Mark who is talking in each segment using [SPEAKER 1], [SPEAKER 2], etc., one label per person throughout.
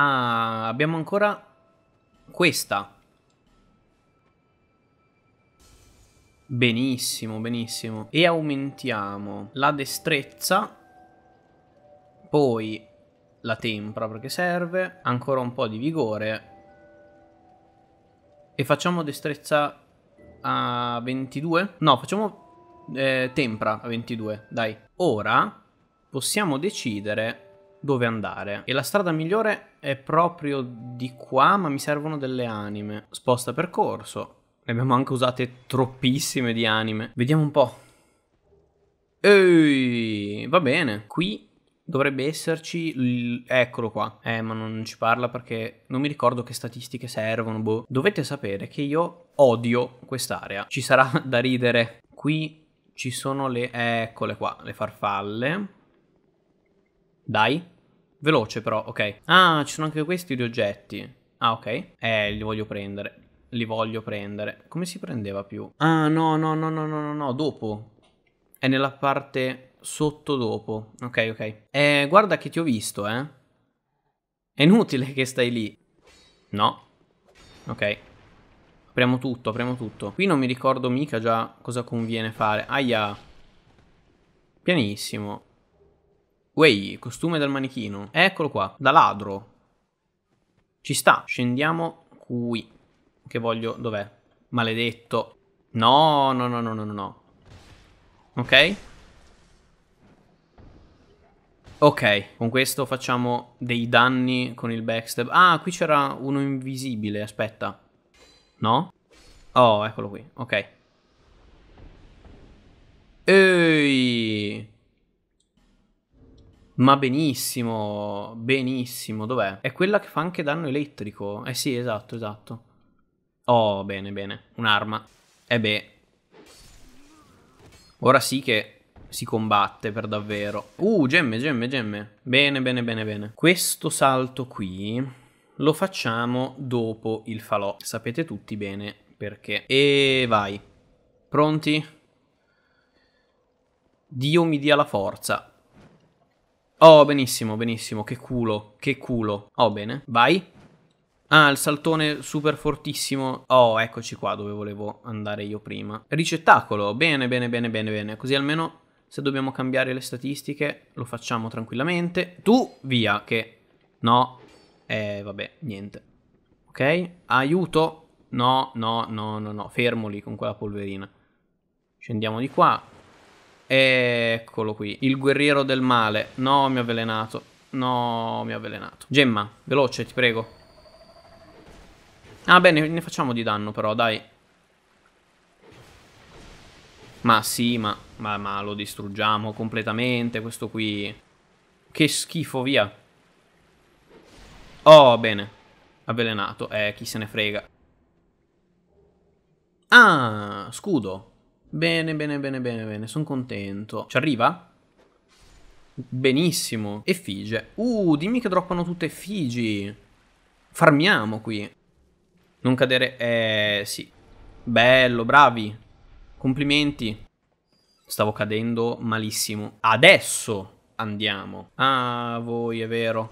[SPEAKER 1] Ah, abbiamo ancora questa. Benissimo, benissimo. E aumentiamo la destrezza. Poi la tempra perché serve. Ancora un po' di vigore. E facciamo destrezza a 22? No, facciamo eh, tempra a 22, dai. Ora possiamo decidere dove andare. E la strada migliore è proprio di qua, ma mi servono delle anime. Sposta percorso. Ne abbiamo anche usate troppissime di anime. Vediamo un po'. Ehi, va bene. Qui dovrebbe esserci. L... Eccolo qua. Eh, ma non ci parla perché non mi ricordo che statistiche servono. Boh. Dovete sapere che io odio quest'area. Ci sarà da ridere. Qui ci sono le. Eh, eccole qua, le farfalle. Dai. Veloce però, ok. Ah, ci sono anche questi due oggetti. Ah, ok. Eh, li voglio prendere. Li voglio prendere. Come si prendeva più? Ah, no, no, no, no, no, no, no, dopo. È nella parte sotto dopo. Ok, ok. Eh, guarda che ti ho visto, eh. È inutile che stai lì. No. Ok. Apriamo tutto, apriamo tutto. Qui non mi ricordo mica già cosa conviene fare. Aia. Pianissimo. Wey, costume del manichino. Eccolo qua, da ladro. Ci sta. Scendiamo qui. Che voglio... Dov'è? Maledetto. No, no, no, no, no, no. Ok? Ok, con questo facciamo dei danni con il backstab. Ah, qui c'era uno invisibile, aspetta. No? Oh, eccolo qui, ok. Ehi... Ma benissimo, benissimo, dov'è? È quella che fa anche danno elettrico. Eh sì, esatto, esatto. Oh, bene, bene. Un'arma. E eh beh. Ora sì che si combatte per davvero. Uh, gemme, gemme, gemme. Bene, bene, bene, bene. Questo salto qui lo facciamo dopo il falò. Sapete tutti bene perché. E vai. Pronti? Dio mi dia la forza. Oh, benissimo, benissimo. Che culo, che culo. Oh, bene. Vai. Ah, il saltone super fortissimo. Oh, eccoci qua dove volevo andare io prima. Ricettacolo. Bene, bene, bene, bene, bene. Così almeno se dobbiamo cambiare le statistiche lo facciamo tranquillamente. Tu, via, che... No. Eh, vabbè, niente. Ok? Aiuto. No, no, no, no, no. Fermo lì con quella polverina. Scendiamo di qua. Eccolo qui, il guerriero del male. No, mi ha avvelenato. No, mi ha avvelenato. Gemma, veloce, ti prego. Ah, bene, ne facciamo di danno però, dai. Ma sì, ma, ma, ma lo distruggiamo completamente, questo qui. Che schifo, via. Oh, bene. Avvelenato. Eh, chi se ne frega. Ah, scudo. Bene, bene, bene, bene, bene, sono contento. Ci arriva? Benissimo. Effigie. Uh, dimmi che droppano tutte effigi. Farmiamo qui. Non cadere... Eh, sì. Bello, bravi. Complimenti. Stavo cadendo malissimo. Adesso andiamo. Ah, voi, è vero.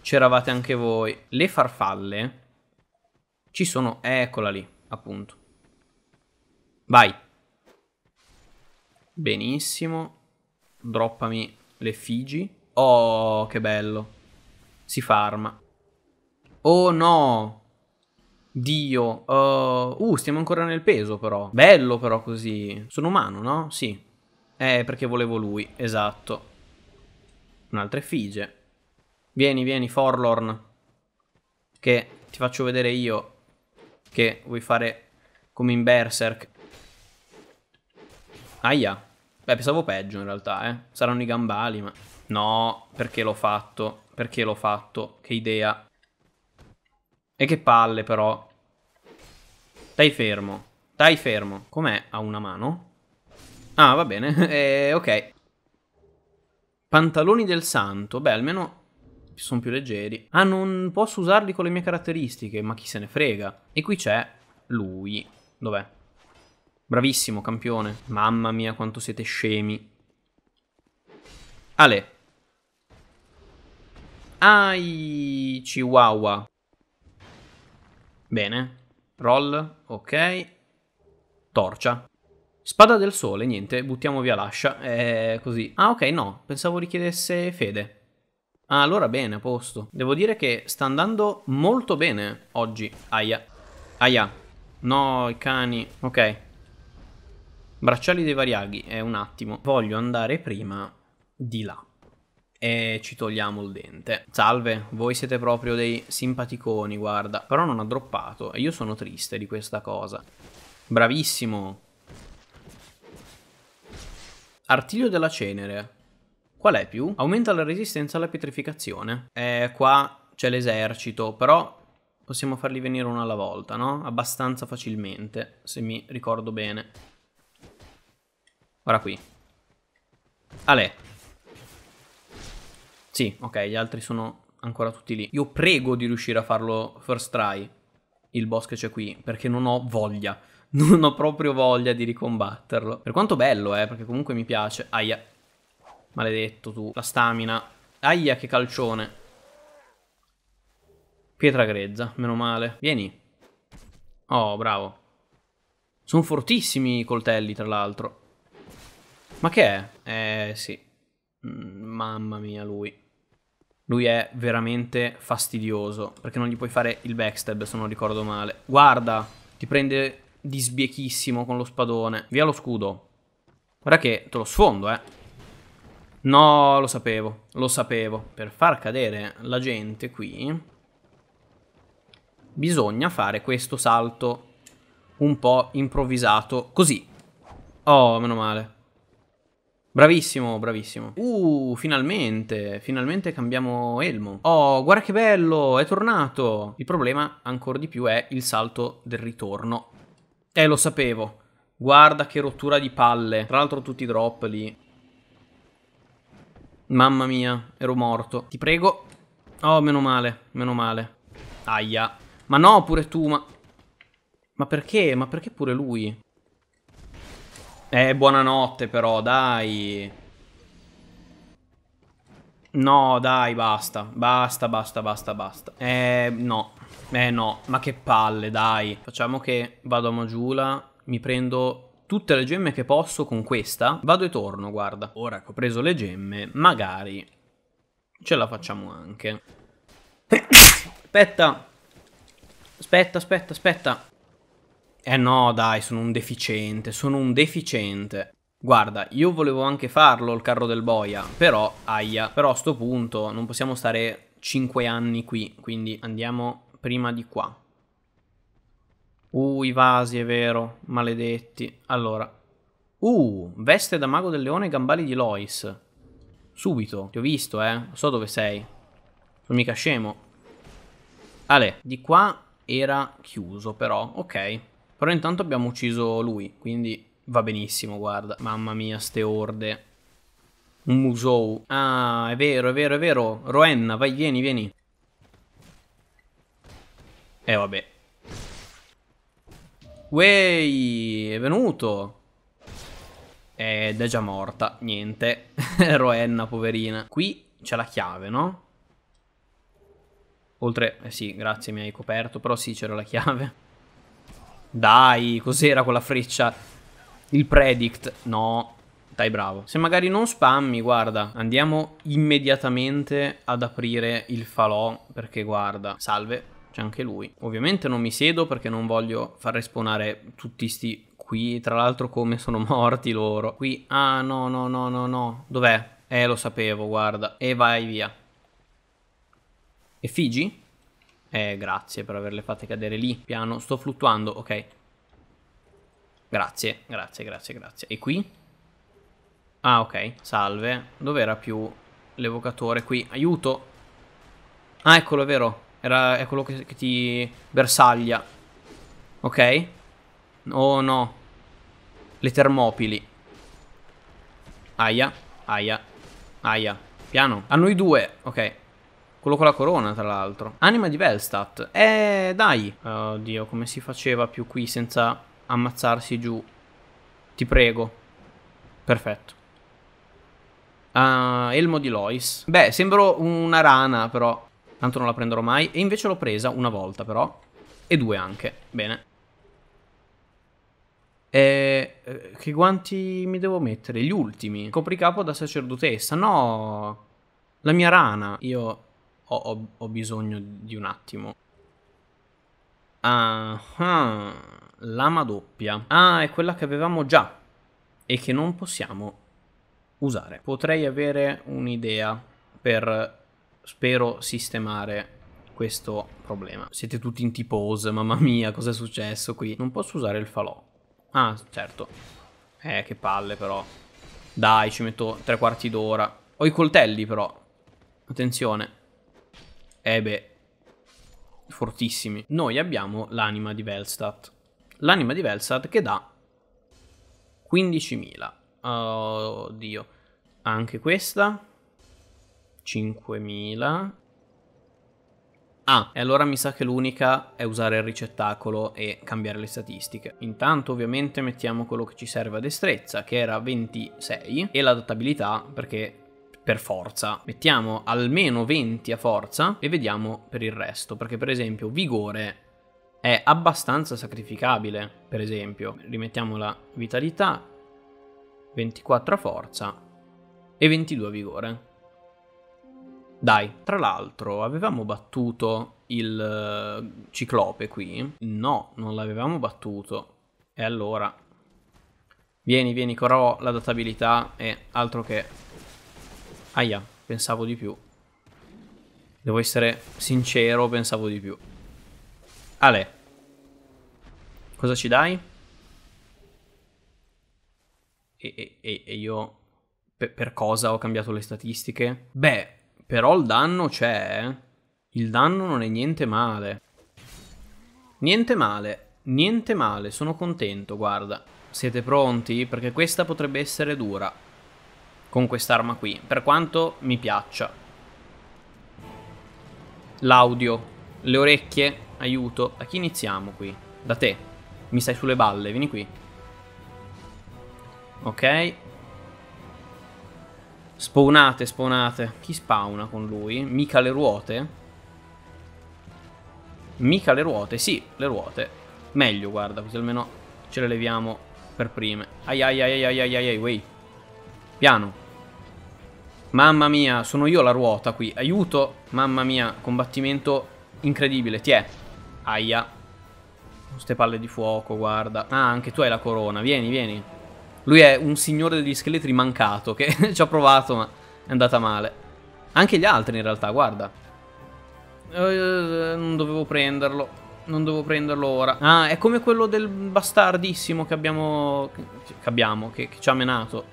[SPEAKER 1] C'eravate anche voi. Le farfalle ci sono... Eccola lì, appunto. Vai. Benissimo. Droppami le Figi. Oh, che bello. Si farma. Oh no! Dio. Uh, uh, stiamo ancora nel peso però. Bello però così. Sono umano, no? Sì. Eh, perché volevo lui. Esatto. Un'altra effigie. Vieni, vieni, Forlorn. Che ti faccio vedere io che vuoi fare come in Berserk. Aia. Beh, pensavo peggio in realtà, eh. Saranno i gambali, ma... No, perché l'ho fatto? Perché l'ho fatto? Che idea. E che palle, però. Dai fermo. Dai fermo. Com'è? Ha una mano? Ah, va bene. eh, ok. Pantaloni del santo. Beh, almeno sono più leggeri. Ah, non posso usarli con le mie caratteristiche, ma chi se ne frega. E qui c'è lui. Dov'è? Bravissimo, campione. Mamma mia, quanto siete scemi. Ale. Ai, chihuahua. Bene. Roll, ok. Torcia. Spada del sole, niente, buttiamo via l'ascia, è così. Ah ok, no, pensavo richiedesse fede. Ah, allora bene, a posto. Devo dire che sta andando molto bene oggi. Aia. Aia. No, i cani. Ok, Bracciali dei variaghi, è eh, un attimo. Voglio andare prima di là. E ci togliamo il dente. Salve, voi siete proprio dei simpaticoni, guarda. Però non ha droppato e io sono triste di questa cosa. Bravissimo. Artiglio della cenere. Qual è più? Aumenta la resistenza alla pietrificazione. Eh, qua c'è l'esercito, però possiamo farli venire uno alla volta, no? Abbastanza facilmente, se mi ricordo bene. Ora qui. Ale. Sì, ok, gli altri sono ancora tutti lì. Io prego di riuscire a farlo first try, il boss che c'è qui, perché non ho voglia. Non ho proprio voglia di ricombatterlo. Per quanto bello, eh, perché comunque mi piace. Aia. Maledetto tu. La stamina. Aia, che calcione. Pietra grezza, meno male. Vieni. Oh, bravo. Sono fortissimi i coltelli, tra l'altro. Ma che è? Eh sì. Mm, mamma mia lui. Lui è veramente fastidioso, perché non gli puoi fare il backstab se non ricordo male. Guarda, ti prende di sbiechissimo con lo spadone. Via lo scudo. Guarda che te lo sfondo, eh. No, lo sapevo, lo sapevo. Per far cadere la gente qui, bisogna fare questo salto un po' improvvisato, così. Oh, meno male. Bravissimo, bravissimo. Uh, finalmente, finalmente cambiamo elmo. Oh, guarda che bello, è tornato. Il problema, ancora di più, è il salto del ritorno. Eh, lo sapevo. Guarda che rottura di palle. Tra l'altro tutti i drop lì. Mamma mia, ero morto. Ti prego. Oh, meno male, meno male. Aia. Ma no, pure tu, ma... Ma perché? Ma perché pure lui? Eh, buonanotte però, dai. No, dai, basta. Basta, basta, basta, basta. Eh, no. Eh, no. Ma che palle, dai. Facciamo che vado a Magiula, mi prendo tutte le gemme che posso con questa. Vado e torno, guarda. Ora che ho preso le gemme, magari ce la facciamo anche. aspetta. Aspetta, aspetta, aspetta eh no dai, sono un deficiente, sono un deficiente. Guarda, io volevo anche farlo il carro del boia, però, aia, però a sto punto non possiamo stare 5 anni qui, quindi andiamo prima di qua. Uh, i vasi, è vero, maledetti. Allora, uh, veste da mago del leone e gambali di Lois. Subito, ti ho visto, eh, so dove sei. Sono mica scemo. Ale, di qua era chiuso però, ok. Però intanto abbiamo ucciso lui, quindi va benissimo, guarda. Mamma mia, ste orde. Un musou. Ah, è vero, è vero, è vero. Roenna, vai, vieni, vieni. Eh, vabbè. Wey, è venuto. Ed è già morta, niente. Roenna, poverina. Qui c'è la chiave, no? Oltre, eh sì, grazie, mi hai coperto, però sì, c'era la chiave. Dai, cos'era quella freccia? Il predict? No. Dai, bravo. Se magari non spammi, guarda, andiamo immediatamente ad aprire il falò, perché guarda, salve, c'è anche lui. Ovviamente non mi siedo perché non voglio far respawnare tutti sti qui, tra l'altro come sono morti loro. Qui, ah no, no, no, no, no, dov'è? Eh, lo sapevo, guarda. E vai via. E Figi? Eh, grazie per averle fatte cadere lì. Piano, sto fluttuando, ok. Grazie, grazie, grazie, grazie. E qui? Ah, ok, salve. Dov'era più l'evocatore? Qui, aiuto! Ah, eccolo, è vero. Era, è quello che, che ti bersaglia. Ok. Oh, no. Le termopili. Aia, aia, aia. Piano. A noi due, ok. Quello con la corona, tra l'altro. Anima di Velstat. Eh, dai. Eh, oddio, come si faceva più qui senza ammazzarsi giù? Ti prego. Perfetto. Uh, elmo di Lois. Beh, sembro una rana, però. Tanto non la prenderò mai. E invece l'ho presa una volta, però. E due anche. Bene. E... Eh, eh, che guanti mi devo mettere? Gli ultimi. Copricapo da sacerdotessa. No... La mia rana. Io ho, ho, ho bisogno di un attimo. Ah, ah, lama doppia. Ah, è quella che avevamo già e che non possiamo usare. Potrei avere un'idea per, spero, sistemare questo problema. Siete tutti in t mamma mia, cosa è successo qui? Non posso usare il falò. Ah, certo. Eh, che palle però. Dai, ci metto tre quarti d'ora. Ho i coltelli però. Attenzione. Eh beh, fortissimi. Noi abbiamo l'anima di Velstat. L'anima di Velstat che dà 15.000. oddio. Anche questa. 5.000. Ah, e allora mi sa che l'unica è usare il ricettacolo e cambiare le statistiche. Intanto ovviamente mettiamo quello che ci serve a destrezza, che era 26, e l'adattabilità, perché per forza. Mettiamo almeno 20 a forza e vediamo per il resto, perché per esempio vigore è abbastanza sacrificabile, per esempio. Rimettiamo la vitalità, 24 a forza e 22 a vigore. Dai, tra l'altro avevamo battuto il eh, ciclope qui? No, non l'avevamo battuto. E allora... Vieni, vieni, Corò, la databilità è altro che Aia, pensavo di più. Devo essere sincero, pensavo di più. Ale. Cosa ci dai? E, e, e io... Per, per cosa ho cambiato le statistiche? Beh, però il danno c'è. Eh. Il danno non è niente male. Niente male, niente male, sono contento, guarda. Siete pronti? Perché questa potrebbe essere dura con quest'arma qui, per quanto mi piaccia. L'audio, le orecchie, aiuto. Da chi iniziamo qui? Da te. Mi stai sulle balle, vieni qui. Ok. Spawnate, spawnate. Chi spawna con lui? Mica le ruote? Mica le ruote, sì, le ruote. Meglio, guarda, così almeno ce le leviamo per prime. Ai ai ai ai ai ai ai, ai, Piano. Mamma mia, sono io la ruota qui. Aiuto. Mamma mia, combattimento incredibile. Ti è. Aia. Queste palle di fuoco, guarda. Ah, anche tu hai la corona. Vieni, vieni. Lui è un signore degli scheletri mancato che ci ha provato ma è andata male. Anche gli altri in realtà, guarda. Eh, eh non dovevo prenderlo. Non devo prenderlo ora. Ah, è come quello del bastardissimo che abbiamo... Che abbiamo, che, che ci ha menato.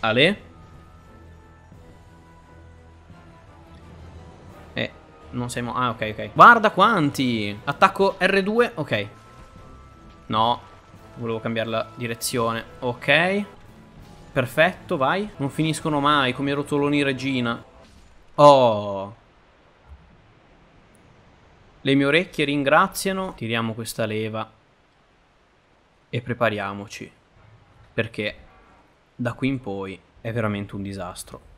[SPEAKER 1] Ale? non sei mo... Ah, ok, ok. Guarda quanti! Attacco R2, ok. No, volevo cambiare la direzione. Ok. Perfetto, vai. Non finiscono mai, come rotoloni regina. Oh. Le mie orecchie ringraziano. Tiriamo questa leva. E prepariamoci. Perché da qui in poi è veramente un disastro.